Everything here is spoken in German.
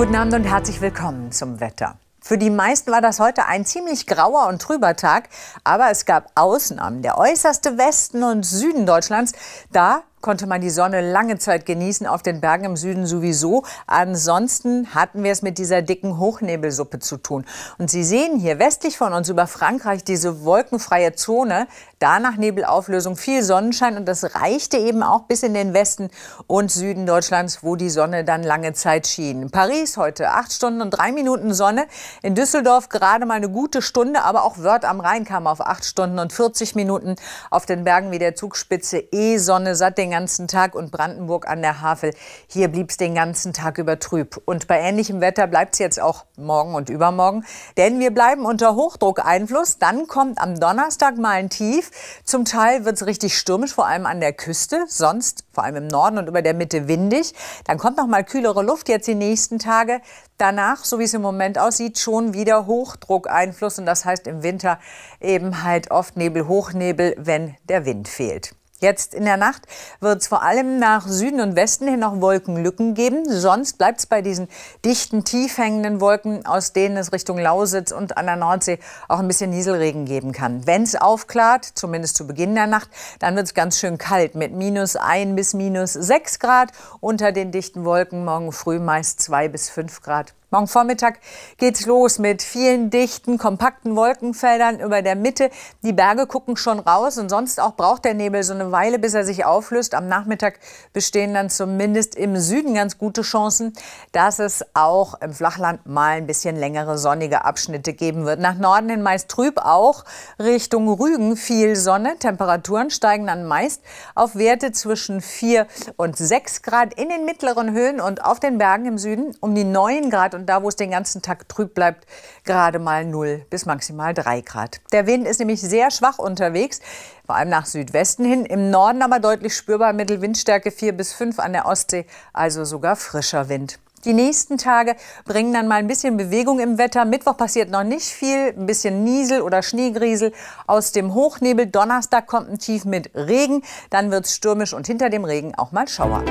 Guten Abend und herzlich willkommen zum Wetter. Für die meisten war das heute ein ziemlich grauer und trüber Tag, aber es gab Ausnahmen. Der äußerste Westen und Süden Deutschlands, da konnte man die Sonne lange Zeit genießen, auf den Bergen im Süden sowieso. Ansonsten hatten wir es mit dieser dicken Hochnebelsuppe zu tun. Und Sie sehen hier westlich von uns über Frankreich diese wolkenfreie Zone. Danach Nebelauflösung, viel Sonnenschein und das reichte eben auch bis in den Westen und Süden Deutschlands, wo die Sonne dann lange Zeit schien. Paris heute acht Stunden und drei Minuten Sonne. In Düsseldorf gerade mal eine gute Stunde, aber auch Wörth am Rhein kam auf acht Stunden und 40 Minuten. Auf den Bergen wie der Zugspitze E-Sonne, eh Sattding den ganzen Tag und Brandenburg an der Havel. Hier blieb es den ganzen Tag über trüb. Und bei ähnlichem Wetter bleibt es jetzt auch morgen und übermorgen. Denn wir bleiben unter Hochdruckeinfluss. Dann kommt am Donnerstag mal ein Tief. Zum Teil wird es richtig stürmisch, vor allem an der Küste. Sonst vor allem im Norden und über der Mitte windig. Dann kommt noch mal kühlere Luft jetzt die nächsten Tage. Danach, so wie es im Moment aussieht, schon wieder Hochdruckeinfluss. Und das heißt im Winter eben halt oft Nebel, Hochnebel, wenn der Wind fehlt. Jetzt in der Nacht wird es vor allem nach Süden und Westen hin noch Wolkenlücken geben. Sonst bleibt es bei diesen dichten, tief hängenden Wolken, aus denen es Richtung Lausitz und an der Nordsee auch ein bisschen Nieselregen geben kann. Wenn es aufklart, zumindest zu Beginn der Nacht, dann wird es ganz schön kalt mit minus 1 bis minus 6 Grad. Unter den dichten Wolken morgen früh meist 2 bis 5 Grad. Morgen Vormittag geht's los mit vielen dichten, kompakten Wolkenfeldern über der Mitte. Die Berge gucken schon raus und sonst auch braucht der Nebel so eine Weile, bis er sich auflöst. Am Nachmittag bestehen dann zumindest im Süden ganz gute Chancen, dass es auch im Flachland mal ein bisschen längere sonnige Abschnitte geben wird. Nach Norden hin meist trüb, auch Richtung Rügen viel Sonne. Temperaturen steigen dann meist auf Werte zwischen 4 und 6 Grad in den mittleren Höhen und auf den Bergen im Süden um die 9 Grad und da, wo es den ganzen Tag trüb bleibt, gerade mal 0 bis maximal 3 Grad. Der Wind ist nämlich sehr schwach unterwegs, vor allem nach Südwesten hin, im Norden aber deutlich spürbar, Mittelwindstärke 4 bis 5 an der Ostsee, also sogar frischer Wind. Die nächsten Tage bringen dann mal ein bisschen Bewegung im Wetter. Mittwoch passiert noch nicht viel, ein bisschen Niesel oder Schneegriesel aus dem Hochnebel. Donnerstag kommt ein Tief mit Regen, dann wird es stürmisch und hinter dem Regen auch mal Schauer.